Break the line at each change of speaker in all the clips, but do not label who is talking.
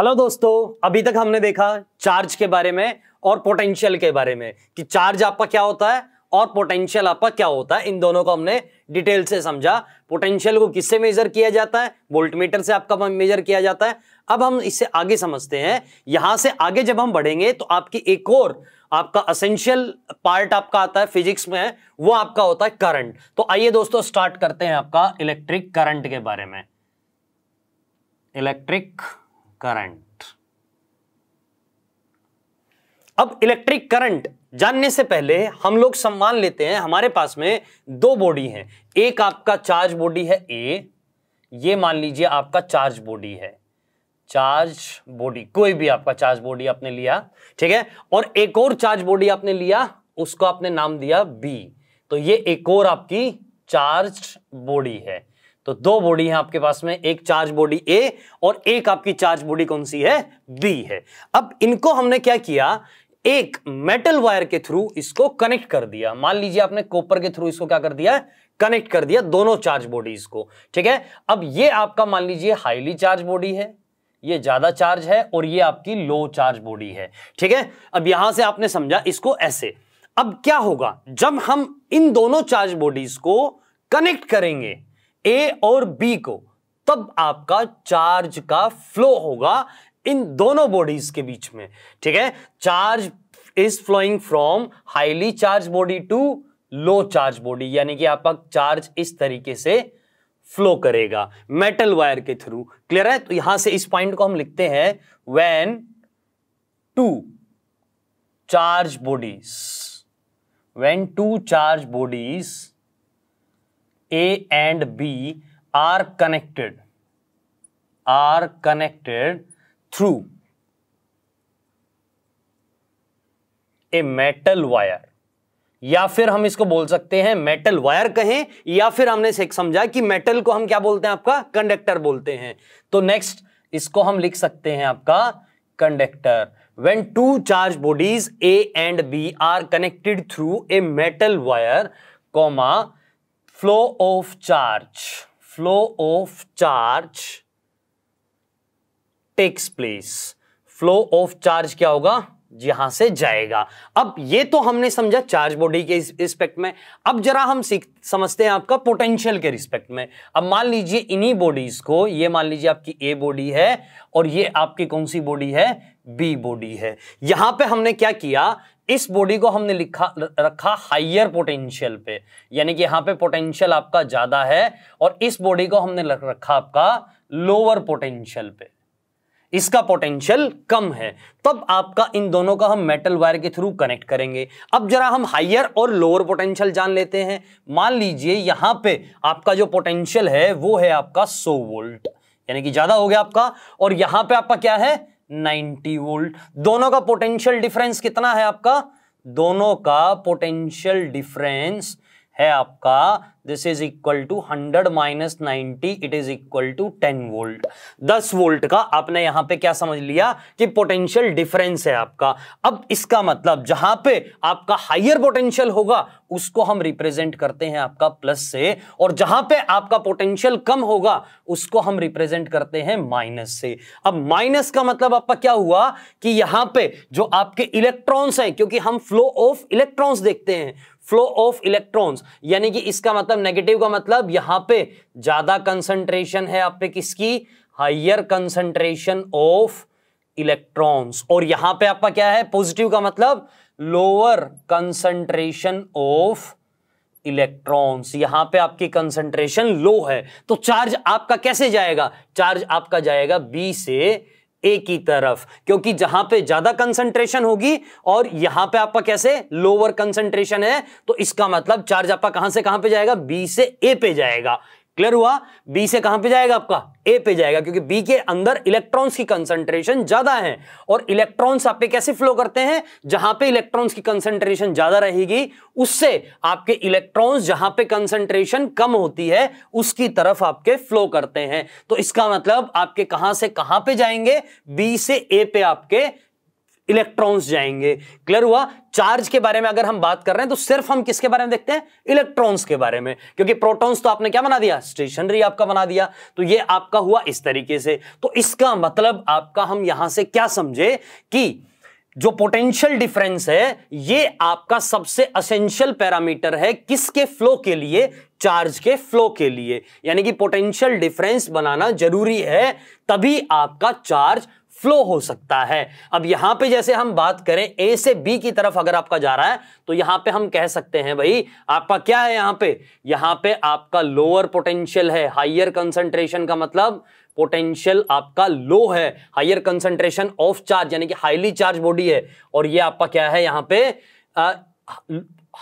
hello दोस्तों अभी तक हमने देखा चार्ज के बारे में और पोटेंशियल के बारे में कि चार्ज आपका क्या होता है और पोटेंशियल आपका क्या होता है इन दोनों को हमने डिटेल से समझा पोटेंशियल को किससे मेजर किया जाता है वोल्टमीटर से आपका मेजर किया जाता है अब हम इससे आगे समझते हैं यहां से आगे जब हम बढ़ेंगे तो आपकी एक और आपका असेंशियल पार्ट आपका आता है फिजिक्स में वो आपका होता है करंट तो आइए दोस्तों स्टार्ट करते हैं आपका इलेक्ट्रिक करंट के बारे में इलेक्ट्रिक करंट अब इलेक्ट्रिक करंट जानने से पहले हम लोग सम्मान लेते हैं हमारे पास में दो बॉडी हैं एक आपका चार्ज बॉडी है ए ये मान लीजिए आपका चार्ज बॉडी है चार्ज बॉडी कोई भी आपका चार्ज बॉडी आपने लिया ठीक है और एक और चार्ज बॉडी आपने लिया उसको आपने नाम दिया बी तो ये एक और आपकी चार्ज बॉडी है तो दो बॉडी है आपके पास में एक चार्ज बॉडी ए और एक आपकी चार्ज बॉडी कौन सी है बी है अब इनको हमने क्या किया एक मेटल वायर के थ्रू इसको कनेक्ट कर दिया मान लीजिए आपने कॉपर के थ्रू इसको क्या कर दिया कनेक्ट कर दिया दोनों चार्ज बॉडीज को ठीक है अब ये आपका मान लीजिए हाईली चार्ज बॉडी है ये ज्यादा चार्ज है और ये आपकी लो चार्ज बॉडी है ठीक है अब यहां से आपने समझा इसको ऐसे अब क्या होगा जब हम इन दोनों चार्ज बॉडीज को कनेक्ट करेंगे ए और बी को तब आपका चार्ज का फ्लो होगा इन दोनों बॉडीज के बीच में ठीक है charge is flowing from highly charge body to low charge body यानी कि आपका चार्ज इस तरीके से फ्लो करेगा मेटल वायर के थ्रू क्लियर है तो यहां से इस पॉइंट को हम लिखते हैं when two charge bodies when two charge bodies A and B are connected are connected through a metal wire या फिर हम इसको बोल सकते हैं मेटल वायर कहें या फिर हमने से समझा कि मेटल को हम क्या बोलते हैं आपका कंडक्टर बोलते हैं तो नेक्स्ट इसको हम लिख सकते हैं आपका conductor when two charge bodies A and B are connected through a metal wire comma flow of charge flow of charge takes place flow of charge क्या होगा यहां से जाएगा अब ये तो हमने समझा चार्ज बॉडी के रिस्पेक्ट में अब जरा हम सीख समझते हैं आपका पोटेंशियल के रिस्पेक्ट में अब मान लीजिए इन्हीं बॉडीज को ये मान लीजिए आपकी ए बॉडी है और ये आपकी कौन सी बॉडी है बी बॉडी है यहां पे हमने क्या किया इस बॉडी को हमने लिखा रखा हाइयर पोटेंशियल पे यानी कि यहां पे पोटेंशियल आपका ज़्यादा है और इस बॉडी को हमने रखा आपका लोअर पोटेंशियल पे इसका पोटेंशियल कम है तब आपका इन दोनों का हम मेटल वायर के थ्रू कनेक्ट करेंगे अब जरा हम हाइयर और लोअर पोटेंशियल जान लेते हैं मान लीजिए यहां पे आपका जो पोटेंशियल है वो है आपका 100 वोल्ट यानी कि ज्यादा हो गया आपका और यहां पे आपका क्या है 90 वोल्ट दोनों का पोटेंशियल डिफरेंस कितना है आपका दोनों का पोटेंशियल डिफरेंस है आपका this is equal to 100 minus ninety it is equal to 10 volt 10 volt का आपने यहां पे क्या समझ लिया कि पोटेंशियल डिफरेंस है आपका अब इसका मतलब जहां पे आपका हाइयर पोटेंशियल होगा उसको हम रिप्रेजेंट करते हैं आपका प्लस से और जहां पे आपका पोटेंशियल कम होगा उसको हम रिप्रेजेंट करते हैं माइनस से अब माइनस का मतलब आपका क्या हुआ कि यहां पे जो आपके इलेक्ट्रॉन्स हैं क्योंकि हम फ्लो ऑफ इलेक्ट्रॉन्स देखते हैं फ्लो ऑफ इलेक्ट्रॉन्स यानी कि इसका मतलब मतलब नेगेटिव का मतलब यहां पे ज्यादा कंसंट्रेशन है आप पे किसकी हाइयर कंसंट्रेशन ऑफ इलेक्ट्रॉन्स और यहां पे आपका क्या है पॉजिटिव का मतलब लोअर कंसंट्रेशन ऑफ इलेक्ट्रॉन्स यहां पे आपकी कंसंट्रेशन लो है तो चार्ज आपका कैसे जाएगा चार्ज आपका जाएगा बी से ए की तरफ क्योंकि जहां पे ज्यादा कंसंट्रेशन होगी और यहां पे आपका कैसे लोअर कंसंट्रेशन है तो इसका मतलब चार्ज आपका कहां से कहां पे जाएगा बी से ए पे जाएगा क्लियर हुआ बी से कहां पे जाएगा आपका ए पे जाएगा क्योंकि बी के अंदर इलेक्ट्रॉन्स की कंसंट्रेशन ज्यादा है और इलेक्ट्रॉन्स आप पे कैसे फ्लो करते हैं जहां पे इलेक्ट्रॉन्स की कंसंट्रेशन ज्यादा रहेगी उससे आपके इलेक्ट्रॉन्स जहां पे कंसंट्रेशन कम होती है उसकी तरफ आपके फ्लो करते हैं तो इसका मतलब आपके कहां से कहां पे जाएंगे बी से ए पे आपके इलेक्ट्रॉन्स जाएंगे क्लियर हुआ चार्ज के बारे में अगर हम बात कर रहे हैं तो सिर्फ हम किसके बारे में देखते हैं इलेक्ट्रॉन्स के बारे में क्योंकि प्रोटॉन्स तो आपने क्या बना दिया स्टेशनरी आपका बना दिया तो ये आपका हुआ इस तरीके से तो इसका मतलब आपका हम यहां से क्या समझे कि जो पोटेंशियल डिफरेंस है ये आपका सबसे असेंशियल पैरामीटर है किसके फ्लो के लिए चार्ज के फ्लो के लिए यानी कि पोटेंशियल डिफरेंस बनाना जरूरी है तभी आपका चार्ज फ्लो हो सकता है अब यहां पे जैसे हम बात करें ए से बी की तरफ अगर आपका जा रहा है तो यहां पे हम कह सकते हैं भाई आपका क्या है यहां पे यहां पे आपका लोअर पोटेंशियल है हाइयर कंसंट्रेशन का मतलब पोटेंशियल आपका लो है हाइयर कंसंट्रेशन ऑफ चार्ज यानी कि हाईली चार्ज बॉडी है और ये आपका क्या है यहां पे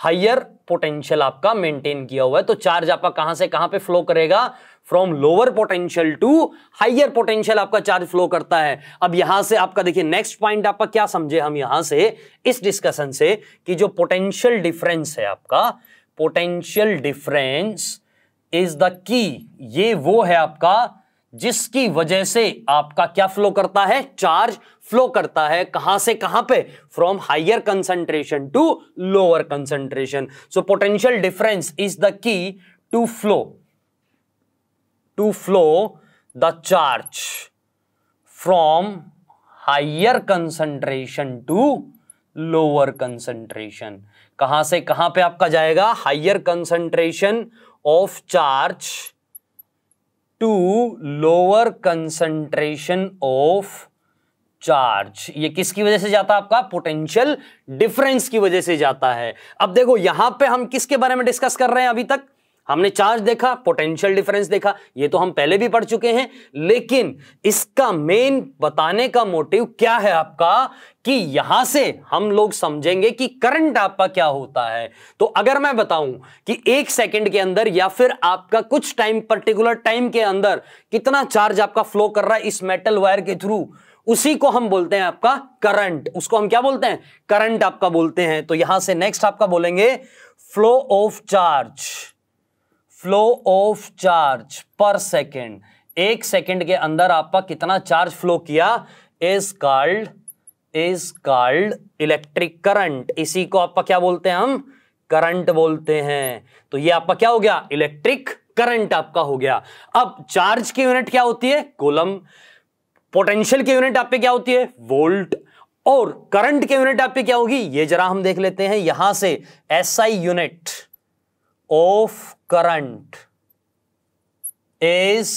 हाइयर पोटेंशियल आपका मेंटेन किया हुआ है तो चार्ज आपका कहां से कहां पे फ्लो करेगा from lower potential to higher potential आपका चार्ज फ्लो करता है अब यहां से आपका देखिए नेक्स्ट पॉइंट आपका क्या समझे हम यहां से इस डिस्कशन से कि जो पोटेंशियल डिफरेंस है आपका पोटेंशियल डिफरेंस इज द की ये वो है आपका जिसकी वजह से आपका क्या फ्लो करता है चार्ज फ्लो करता है कहां से कहां पे from higher concentration to lower concentration so potential difference is the key to flow to flow the charge from higher concentration to lower concentration कहां से कहां पे आपका जाएगा higher concentration of charge to lower concentration of charge ये किसकी वजह से जाता है आपका पोटेंशियल डिफरेंस की वजह से जाता है अब देखो यहां पे हम किसके बारे में डिस्कस कर रहे हैं अभी तक हमने चार्ज देखा पोटेंशियल डिफरेंस देखा ये तो हम पहले भी पढ़ चुके हैं लेकिन इसका मेन बताने का मोटिव क्या है आपका कि यहां से हम लोग समझेंगे कि करंट आपका क्या होता है तो अगर मैं बताऊं कि एक सेकंड के अंदर या फिर आपका कुछ टाइम पर्टिकुलर टाइम के अंदर कितना चार्ज आपका फ्लो कर रहा है इस मेटल वायर के थ्रू उसी को हम बोलते हैं आपका करंट उसको हम क्या बोलते हैं करंट आपका बोलते हैं तो यहां से नेक्स्ट आपका बोलेंगे flow of charge flow of charge per second एक सेकेंड के अंदर आपका कितना चार्ज फ्लो किया is called is called electric current इसी को आपका क्या बोलते हैं हम करंट बोलते हैं तो ये आपका क्या हो गया इलेक्ट्रिक करंट आपका हो गया अब चार्ज की यूनिट क्या होती है कोलम पोटेंशियल की यूनिट आप पे क्या होती है वोल्ट और करंट के यूनिट आप पे क्या होगी ये जरा हम देख लेते हैं यहां से SI SI unit of current is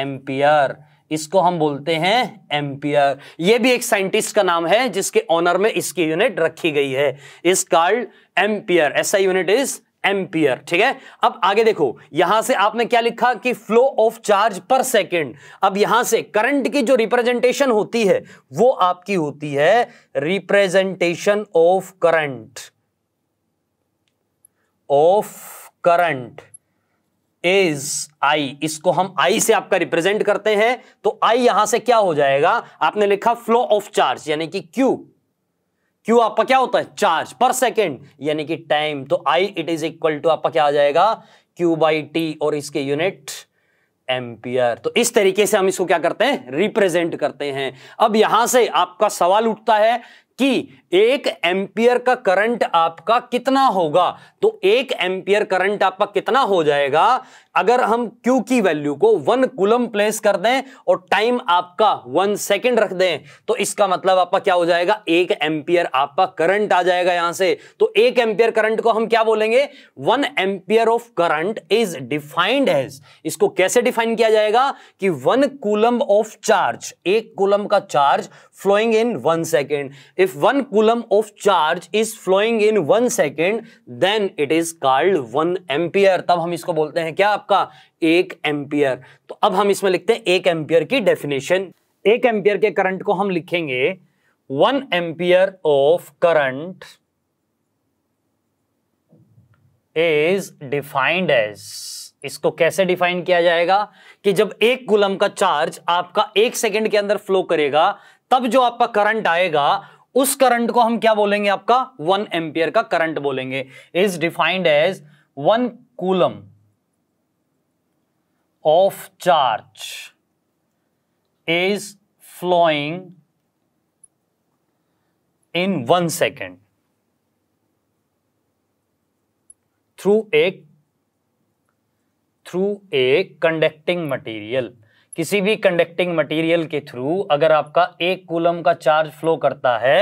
ampere इसको हम बोलते हैं एम्पियर यह भी एक साइंटिस्ट का नाम है जिसके ऑनर में इसकी यूनिट रखी गई है इस कॉल्ड एम्पियर ऐसा यूनिट इज एम्पियर ठीक है अब आगे देखो यहां से आपने क्या लिखा कि flow of charge per second अब यहां से करंट की जो रिप्रेजेंटेशन होती है वो आपकी होती है representation of current of current is I इसको हम आई से आपका रिप्रेजेंट करते हैं तो आई यहां से क्या हो जाएगा आपने लिखा फ्लो ऑफ चार्ज यानी कि क्यू क्यू आपका क्या होता है चार्ज पर सेकेंड यानी कि टाइम तो I it is equal to आपका क्या आ जाएगा क्यू बाई टी और इसके यूनिट एम्पियर तो इस तरीके से हम इसको क्या करते हैं रिप्रेजेंट करते हैं अब यहां से आपका सवाल उठता है कि एक एम्पियर का करंट आपका कितना होगा तो एक एम्पियर करंट आपका कितना हो जाएगा अगर हम Q की वैल्यू को वन कुलम प्लेस कर दें और टाइम आपका वन सेकेंड रख दें तो इसका मतलब आपका क्या हो जाएगा एक एम्पियर आपका करंट आ जाएगा यहां से तो एक एम्पियर करंट को हम क्या बोलेंगे one ampere of current is defined as इसको कैसे डिफाइन किया जाएगा कि वन कुलम ऑफ चार्ज एक कुलम का charge flowing in one second if one coulomb of charge is flowing in one second then it is called one ampere तब हम इसको बोलते हैं क्या आपका एक एम्पियर तो अब हम इसमें लिखते हैं एक एम्पियर की डेफिनेशन एक एम्पियर के करंट को हम लिखेंगे one ampere of current is defined as इसको कैसे डिफाइन किया जाएगा कि जब एक कुलम का चार्ज आपका एक सेकेंड के अंदर फ्लो करेगा तब जो आपका करंट आएगा उस करंट को हम क्या बोलेंगे आपका वन एम्पियर का करंट बोलेंगे is defined as one coulomb of charge is flowing in one second through a through a conducting material किसी भी कंडक्टिंग मटेरियल के थ्रू अगर आपका एक कूलम का चार्ज फ्लो करता है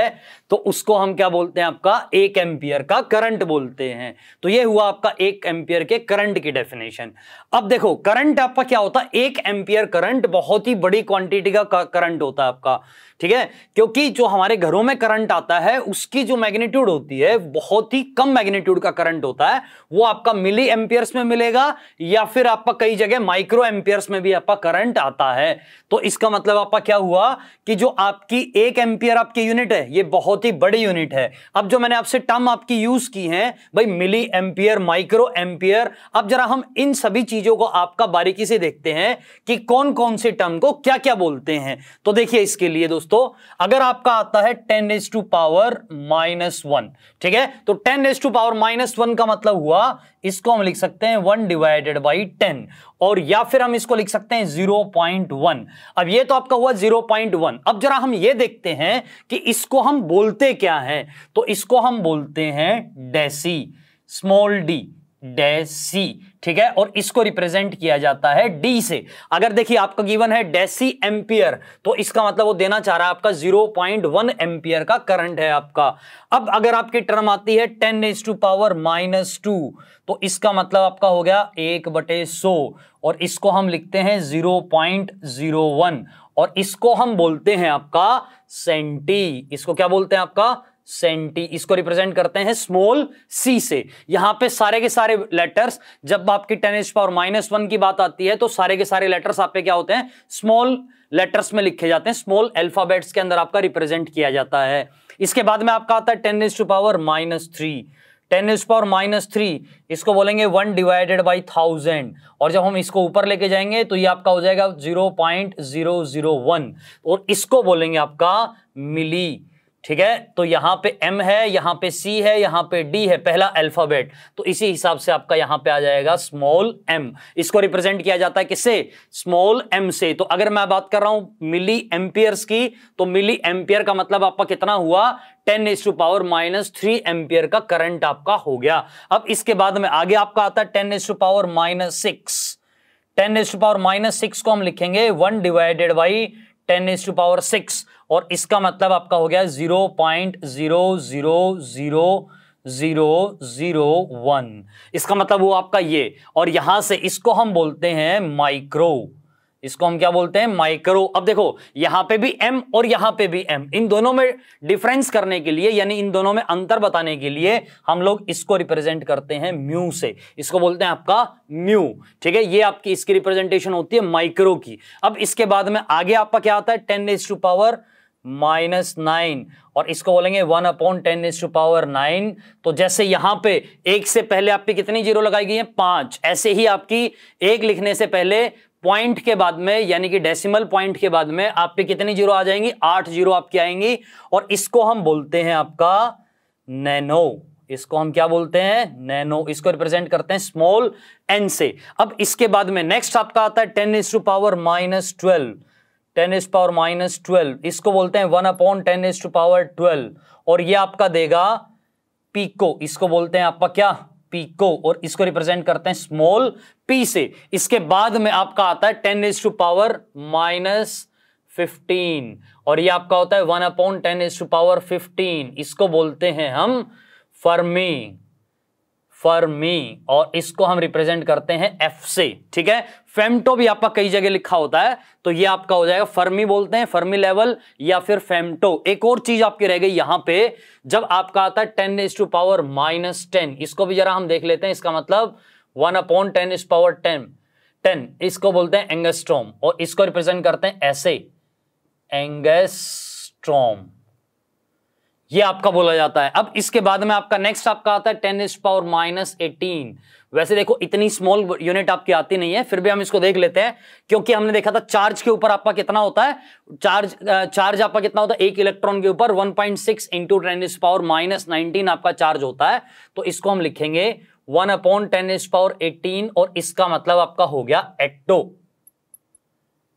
तो उसको हम क्या बोलते हैं आपका एक एम्पियर का करंट बोलते हैं तो ये हुआ आपका एक एम्पियर के करंट की डेफिनेशन अब देखो करंट आपका क्या होता है एक एम्पियर करंट बहुत ही बड़ी क्वांटिटी का करंट होता है आपका ठीक है क्योंकि जो हमारे घरों में करंट आता है उसकी जो मैग्नीट्यूड होती है बहुत ही कम मैग्नीट्यूड का करंट होता है वो आपका मिली एम्पियर्स में मिलेगा या फिर आपका कई जगह माइक्रो एम्पियर्स में भी आपका करंट आता है तो इसका मतलब आपका क्या हुआ कि जो आपकी एक एम्पियर आपकी यूनिट है ये बहुत ही बड़ी यूनिट है अब जो मैंने आपसे टर्म आपकी यूज की है भाई मिली एम्पियर माइक्रो एम्पियर अब जरा हम इन सभी चीजों को आपका बारीकी से देखते हैं कि कौन कौन से टर्म को क्या क्या बोलते हैं तो देखिए इसके लिए दोस्तों दोस्तों अगर आपका आता है ten as to power minus one ठीक है तो ten as to power minus one का मतलब हुआ इसको हम लिख सकते हैं वन डिवाइडेड बाई टेन और या फिर हम इसको लिख सकते हैं जीरो पॉइंट वन अब ये तो आपका हुआ जीरो पॉइंट वन अब जरा हम ये देखते हैं कि इसको हम बोलते क्या है तो इसको हम बोलते हैं deci small d dash c ठीक है और इसको रिप्रेजेंट किया जाता है डी से अगर देखिए आपका गिवन है डैश सी एम्पियर तो इसका मतलब वो देना चाह रहा है आपका 0.1 पॉइंट एम्पियर का करंट है आपका अब अगर आपकी टर्म आती है ten as to power minus two तो इसका मतलब आपका हो गया एक बटे सो और इसको हम लिखते हैं 0.01 और इसको हम बोलते हैं आपका सेंटी इसको क्या बोलते हैं आपका सेंटी इसको रिप्रेजेंट करते हैं स्मॉल सी से यहां पे सारे के सारे लेटर्स जब आपकी ten raise power minus one की बात आती है तो सारे के सारे लेटर्स आपके क्या होते हैं स्मॉल लेटर्स में लिखे जाते हैं स्मॉल अल्फाबेट्स के अंदर आपका रिप्रेजेंट किया जाता है इसके बाद में आपका आता है ten raise to power minus three ten raise power minus three इसको बोलेंगे वन डिवाइडेड बाई थाउजेंड और जब हम इसको ऊपर लेके जाएंगे तो ये आपका हो जाएगा zero point zero zero one और इसको बोलेंगे आपका मिली ठीक है तो यहां पे M है यहां पे C है यहां पे D है पहला अल्फाबेट तो इसी हिसाब से आपका यहां पे आ जाएगा स्मॉल m इसको रिप्रेजेंट किया जाता है किससे स्मॉल m से तो अगर मैं बात कर रहा हूं मिली एम्पियर्स की तो मिली एम्पियर का मतलब आपका कितना हुआ ten S to power minus three ampere का करंट आपका हो गया अब इसके बाद में आगे आपका आता है ten S to power minus six ten S to power minus six को हम लिखेंगे one divided by ten is to power six और इसका मतलब आपका हो गया zero point zero zero zero zero zero one इसका मतलब वो आपका ये और यहां से इसको हम बोलते हैं माइक्रो इसको हम क्या बोलते हैं माइक्रो अब देखो यहां पे भी एम और यहां पे भी एम इन दोनों में डिफरेंस करने के लिए यानी इन दोनों में अंतर बताने के लिए हम लोग इसको रिप्रेजेंट करते हैं म्यू से इसको बोलते हैं आपका म्यू ठीक है ये आपकी इसकी रिप्रेजेंटेशन होती है माइक्रो की अब इसके बाद में आगे आपका क्या आता है ten as to power minus nine और इसको बोलेंगे one upon ten is to power nine तो जैसे यहां पे एक से पहले आपकी कितनी जीरो लगाई गई है पांच ऐसे ही आपकी एक लिखने से पहले पॉइंट के बाद में यानी कि डेसिमल पॉइंट के बाद में आप पे कितनी जीरो आ जाएंगी आठ जीरो आपकी आएंगी और इसको हम बोलते हैं आपका नैनो इसको हम क्या बोलते हैं नैनो इसको रिप्रेजेंट करते हैं स्मॉल एन से अब इसके बाद में नेक्स्ट आपका आता है ten is to power minus twelve ten is power minus twelve इसको बोलते हैं one upon ten is to power twelve और ये आपका देगा पीको इसको बोलते हैं आपका क्या को और इसको रिप्रेजेंट करते हैं स्मॉल पी से इसके बाद में आपका आता है ten is to power minus fifteen और ये आपका होता है one upon ten is to power fifteen इसको बोलते हैं हम फर्मी फर्मी और इसको हम रिप्रेजेंट करते हैं एफ से ठीक है फेमटो भी आपका कई जगह लिखा होता है तो ये आपका हो जाएगा फर्मी बोलते हैं फर्मी लेवल या फिर फेमटो एक और चीज आपकी रह गई यहां पे जब आपका आता है ten is to power minus ten इसको भी जरा हम देख लेते हैं इसका मतलब one upon ten is power ten ten इसको बोलते हैं एंगस्ट्रोम और इसको रिप्रेजेंट करते हैं ऐसे एंगस्ट्रोम ये आपका बोला जाता है अब इसके बाद में आपका नेक्स्ट आपका आता है ten is power minus eighteen वैसे देखो इतनी स्मॉल यूनिट आपकी आती नहीं है फिर भी हम इसको देख लेते हैं क्योंकि हमने देखा था चार्ज के ऊपर आपका कितना होता है चार्ज चार्ज आपका कितना होता है एक इलेक्ट्रॉन के ऊपर 1.6 point six into ten is power minus nineteen आपका चार्ज होता है तो इसको हम लिखेंगे one upon ten is power eighteen और इसका मतलब आपका हो गया एक्टो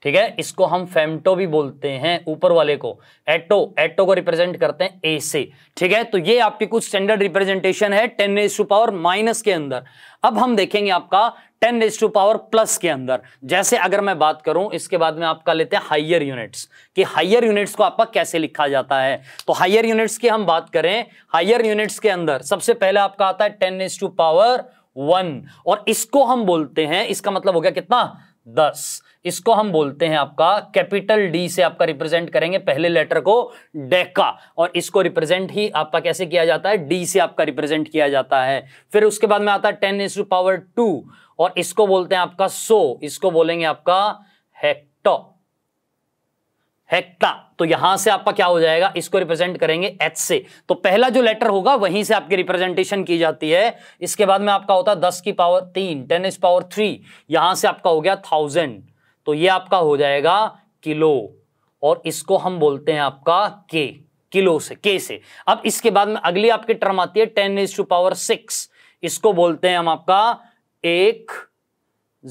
ठीक है इसको हम फेमटो भी बोलते हैं ऊपर वाले को एटो एटो को रिप्रेजेंट करते हैं ए से ठीक है तो ये आपकी कुछ स्टैंडर्ड रिप्रेजेंटेशन है ten raise to power minus के अंदर अब हम देखेंगे आपका ten raise to power plus के अंदर जैसे अगर मैं बात करूं इसके बाद में आपका लेते हैं हाइयर यूनिट्स कि हाइयर यूनिट्स को आपका कैसे लिखा जाता है तो हाइयर यूनिट्स की हम बात करें हाइयर यूनिट्स के अंदर सबसे पहले आपका आता है ten raise to power one और इसको हम बोलते हैं इसका मतलब हो गया कितना दस इसको हम बोलते हैं आपका कैपिटल डी से आपका रिप्रेजेंट करेंगे पहले लेटर को डेका और इसको रिप्रेजेंट ही आपका कैसे किया जाता है डी से आपका रिप्रेजेंट किया जाता है फिर उसके बाद में आता है ten is to power two और इसको बोलते हैं आपका सो इसको बोलेंगे आपका हेक्टो हेक्टा तो यहां से आपका क्या हो जाएगा इसको रिप्रेजेंट करेंगे एच से तो पहला जो लेटर होगा वहीं से आपकी रिप्रेजेंटेशन की जाती है इसके बाद में आपका होता है दस की पावर तीन टेन इज पावर थ्री यहां से आपका हो गया थाउजेंड तो ये आपका हो जाएगा किलो और इसको हम बोलते हैं आपका के किलो से के से अब इसके बाद में अगली आपकी टर्म आती है ten is to power six इसको बोलते हैं हम आपका एक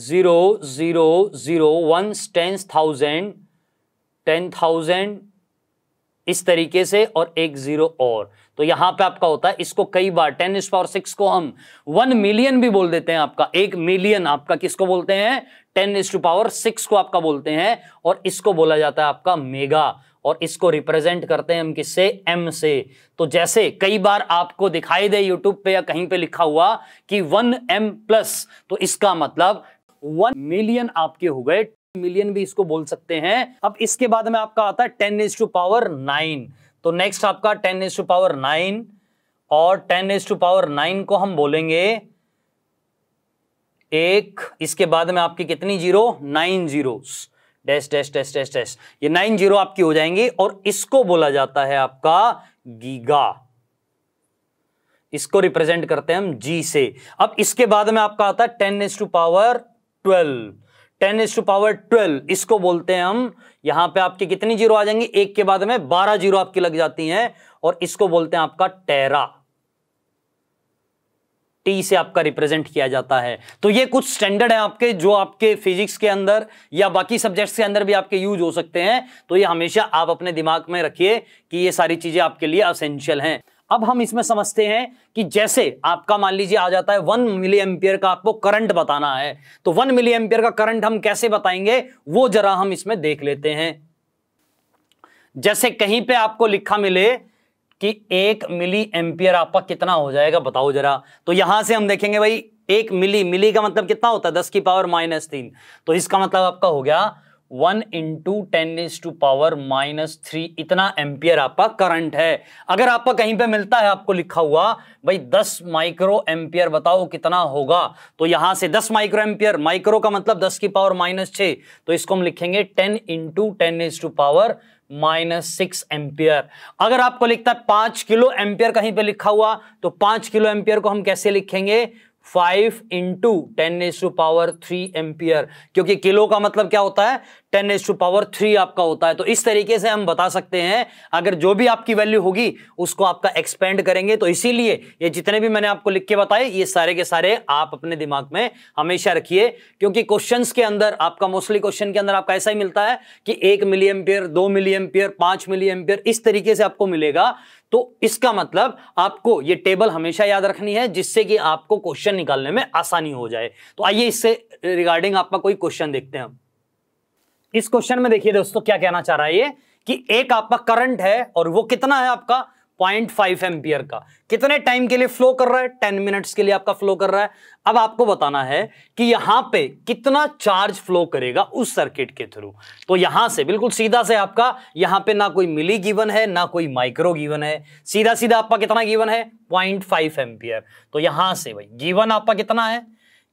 zero zero zero one tens thousand ten thousand इस तरीके से और एक जीरो और तो यहां पे आपका होता है इसको कई बार टेन इस पावर सिक्स को हम वन मिलियन भी बोल देते हैं आपका एक मिलियन आपका किसको बोलते हैं टेन इस टू पावर सिक्स को आपका बोलते हैं और इसको बोला जाता है आपका मेगा और इसको रिप्रेजेंट करते हैं हम किससे एम से तो जैसे कई बार आपको दिखाई दे यूट्यूब पे या कहीं पे लिखा हुआ कि वन एम प्लस तो इसका मतलब वन मिलियन आपके हो गए मिलियन भी इसको बोल सकते हैं अब इसके बाद में आपका आता है ten is to power nine तो नेक्स्ट आपका ten is to power nine और ten is to power nine को हम बोलेंगे एक इसके बाद में आपकी कितनी zero nine zero dash dash dash dash dash ये नाइन जीरो आपकी हो जाएंगी और इसको बोला जाता है आपका गीगा इसको रिप्रेजेंट करते हैं हम जी से अब इसके बाद में आपका आता है ten is to power twelve ten is to power twelve इसको बोलते हैं हम यहां पे आपके कितनी जीरो आ जाएंगी एक के बाद में बारह जीरो आपकी लग जाती हैं और इसको बोलते हैं आपका टेरा टी से आपका रिप्रेजेंट किया जाता है तो ये कुछ स्टैंडर्ड है आपके जो आपके फिजिक्स के अंदर या बाकी सब्जेक्ट्स के अंदर भी आपके यूज हो सकते हैं तो ये हमेशा आप अपने दिमाग में रखिए कि ये सारी चीजें आपके लिए असेंशियल हैं अब हम इसमें समझते हैं कि जैसे आपका मान लीजिए आ जाता है वन मिली एम्पियर का आपको करंट बताना है तो वन मिली एम्पियर का करंट हम कैसे बताएंगे वो जरा हम इसमें देख लेते हैं जैसे कहीं पे आपको लिखा मिले कि एक मिली एम्पियर आपका कितना हो जाएगा बताओ जरा तो यहां से हम देखेंगे भाई एक मिली मिली का मतलब कितना होता है दस की पावर माइनस तीन तो इसका मतलब आपका हो गया one into ten is to power minus three इतना एम्पियर आपका करंट है अगर आपका कहीं पे मिलता है आपको लिखा हुआ भाई दस माइक्रो एम्पियर बताओ कितना होगा तो यहां से दस माइक्रो एम्पियर माइक्रो का मतलब दस की पावर माइनस छ तो इसको हम लिखेंगे ten into ten is to power minus six ampere अगर आपको लिखता है पांच किलो एम्पियर कहीं पे लिखा हुआ तो पांच किलो एम्पियर को हम कैसे लिखेंगे five into ten S to power three ampere क्योंकि किलो का मतलब क्या होता है ten S to power three आपका होता है तो इस तरीके से हम बता सकते हैं अगर जो भी आपकी वैल्यू होगी उसको आपका एक्सपेंड करेंगे तो इसीलिए ये जितने भी मैंने आपको लिख के बताए ये सारे के सारे आप अपने दिमाग में हमेशा रखिए क्योंकि क्वेश्चन के अंदर आपका मोस्टली क्वेश्चन के अंदर आपका ऐसा ही मिलता है कि एक मिली एम्पियर दो मिली एम्पियर पांच मिली एम्पियर इस तरीके से आपको मिलेगा तो इसका मतलब आपको ये टेबल हमेशा याद रखनी है जिससे कि आपको क्वेश्चन निकालने में आसानी हो जाए तो आइए इससे रिगार्डिंग आपका कोई क्वेश्चन देखते हैं इस क्वेश्चन में देखिए दोस्तों क्या कहना चाह रहा है ये कि एक आपका करंट है और वो कितना है आपका पॉइंट फाइव एम्पियर का कितने टाइम के लिए फ्लो कर रहा है टेन मिनट्स के लिए आपका फ्लो कर रहा है अब आपको बताना है कि यहां पे कितना चार्ज फ्लो करेगा उस सर्किट के थ्रू तो यहां से बिल्कुल सीधा से आपका यहां पे ना कोई मिली गिवन है ना कोई माइक्रो गिवन है सीधा सीधा आपका कितना गिवन है पॉइंट फाइव एम्पियर तो यहां से भाई गिवन आपका कितना है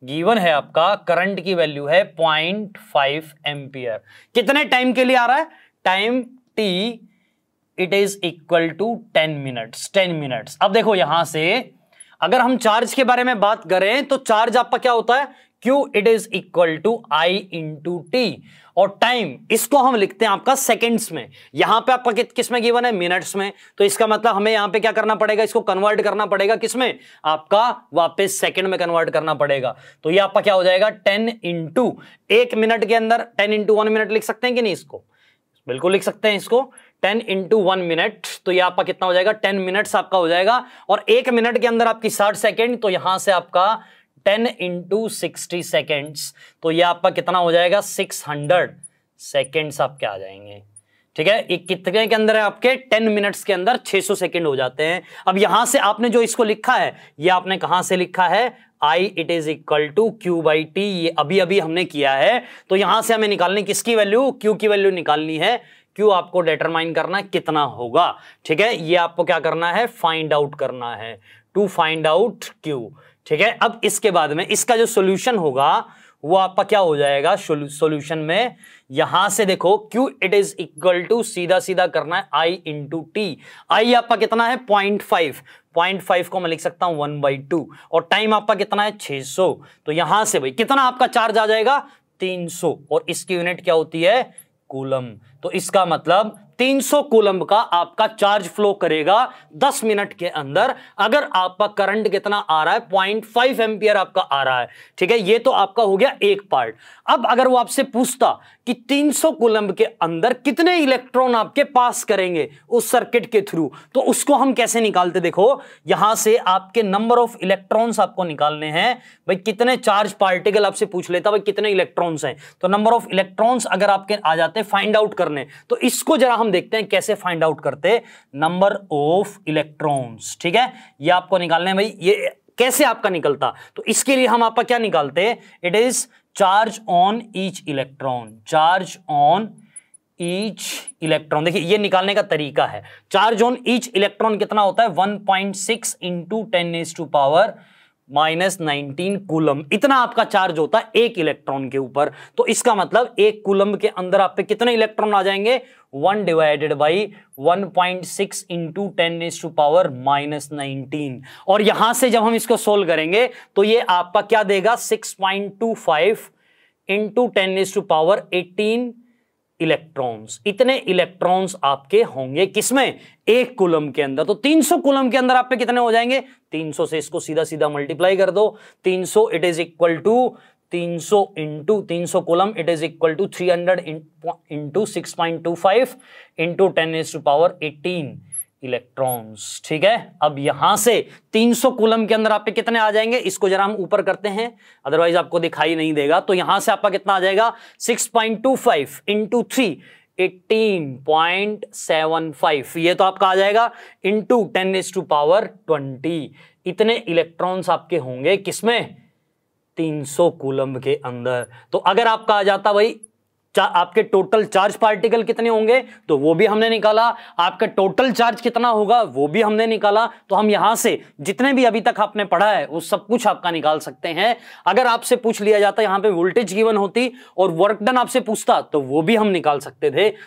गिवन है आपका करंट की वैल्यू है पॉइंट फाइव एम्पियर कितने टाइम के लिए आ रहा है time T it is equal to ten minutes ten minutes अब देखो यहां से अगर हम चार्ज के बारे में बात करें तो चार्ज आपका क्या होता है Q it is equal to I into T और टाइम इसको हम लिखते हैं आपका सेकेंड्स में यहां पे आपका कि, किस में गिवन है मिनट्स में तो इसका मतलब हमें यहां पे क्या करना पड़ेगा इसको कन्वर्ट करना पड़ेगा किस में आपका वापस सेकेंड में कन्वर्ट करना पड़ेगा तो ये आपका क्या हो जाएगा टेन इंटू एक मिनट के अंदर टेन इंटू वन मिनट लिख सकते हैं कि नहीं इसको बिल्कुल लिख सकते हैं इसको टेन इंटू वन मिनट तो ये आपका कितना हो जाएगा टेन मिनट्स आपका हो जाएगा और एक मिनट के अंदर आपकी साठ सेकेंड तो यहां से आपका टेन इंटू सिक्सटी सेकेंड्स तो ये आपका कितना हो जाएगा सिक्स हंड्रेड सेकेंड्स आपके आ जाएंगे ठीक है ये कितने के अंदर है आपके टेन मिनट्स के अंदर 600 सेकेंड हो जाते हैं अब यहां से आपने जो इसको लिखा है ये आपने कहां से लिखा है I it is equal to Q by T ये अभी अभी हमने किया है तो यहां से हमें निकालनी किसकी वैल्यू क्यू की वैल्यू निकालनी है क्यू आपको डिटरमाइन करना है कितना होगा ठीक है ये आपको क्या करना है फाइंड आउट करना है टू फाइंड आउट क्यू ठीक है अब इसके बाद में इसका जो सोल्यूशन होगा वो आपका क्या हो जाएगा सोल्यूशन में यहां से देखो Q it is equal to सीधा सीधा करना है I इंटू टी आई आपका कितना है पॉइंट फाइव पॉइंट फाइव को मैं लिख सकता हूं वन बाई टू और टाइम आपका कितना है 600 तो यहां से भाई कितना आपका चार्ज आ जाएगा 300 और इसकी यूनिट क्या होती है कूलम तो इसका मतलब 300 कूलम का आपका चार्ज फ्लो करेगा 10 मिनट के अंदर अगर आपका करंट कितना आ रहा है 0.5 एम्पियर आपका आ रहा है ठीक है ये तो आपका हो गया एक पार्ट अब अगर वो आपसे पूछता कि 300 कोलंब के अंदर कितने इलेक्ट्रॉन आपके पास करेंगे उस सर्किट के थ्रू तो उसको हम कैसे निकालते देखो यहां से आपके नंबर ऑफ इलेक्ट्रॉन्स आपको निकालने हैं भाई कितने चार्ज पार्टिकल आपसे पूछ लेता भाई कितने इलेक्ट्रॉन्स हैं तो नंबर ऑफ इलेक्ट्रॉन्स अगर आपके आ जाते हैं फाइंड आउट करने तो इसको जरा हम देखते हैं कैसे फाइंड आउट करते नंबर ऑफ इलेक्ट्रॉन्स ठीक है ये आपको निकालने भाई ये कैसे आपका निकलता तो इसके लिए हम आपका क्या निकालते it is charge on each electron charge on each electron देखिए ये निकालने का तरीका है चार्ज ऑन ईच इलेक्ट्रॉन कितना होता है 1.6 point six into ten as to power minus nineteen coulomb इतना आपका चार्ज होता है एक इलेक्ट्रॉन के ऊपर तो इसका मतलब एक कुलम के अंदर आप पे कितने इलेक्ट्रॉन आ जाएंगे one divided by one point six into ten is to power minus nineteen और यहां से जब हम इसको सोल्व करेंगे तो ये आपका क्या देगा six point two five into ten is to power eighteen electrons इतने इलेक्ट्रॉन्स आपके होंगे किसमें एक कुलम के अंदर तो 300 कुलम के अंदर आपके कितने हो जाएंगे 300 से इसको सीधा सीधा मल्टीप्लाई कर दो 300 it is equal to 300 into तीन coulomb it is equal to 300 into six point two five into ten is to power 18 electrons ठीक है अब यहां से 300 सौ कुलम के अंदर आपके कितने आ जाएंगे इसको जरा हम ऊपर करते हैं अदरवाइज आपको दिखाई नहीं देगा तो यहां से आपका कितना आ जाएगा 6.25 point two five into three eighteen point seven five ये तो आपका आ जाएगा into ten is to power twenty इतने इलेक्ट्रॉन्स आपके होंगे किसमें 300 कूलम के अंदर तो अगर आपका आ जाता भाई आपके टोटल चार्ज पार्टिकल कितने होंगे तो वो भी हमने निकाला आपका टोटल चार्ज कितना होगा वो भी हमने निकाला तो हम यहां से जितने भी अभी तक आपने पढ़ा है वो सब कुछ आपका निकाल सकते हैं अगर आपसे पूछ लिया जाता यहां पे वोल्टेज गिवन होती और वर्क डन आपसे पूछता तो वो भी हम निकाल सकते थे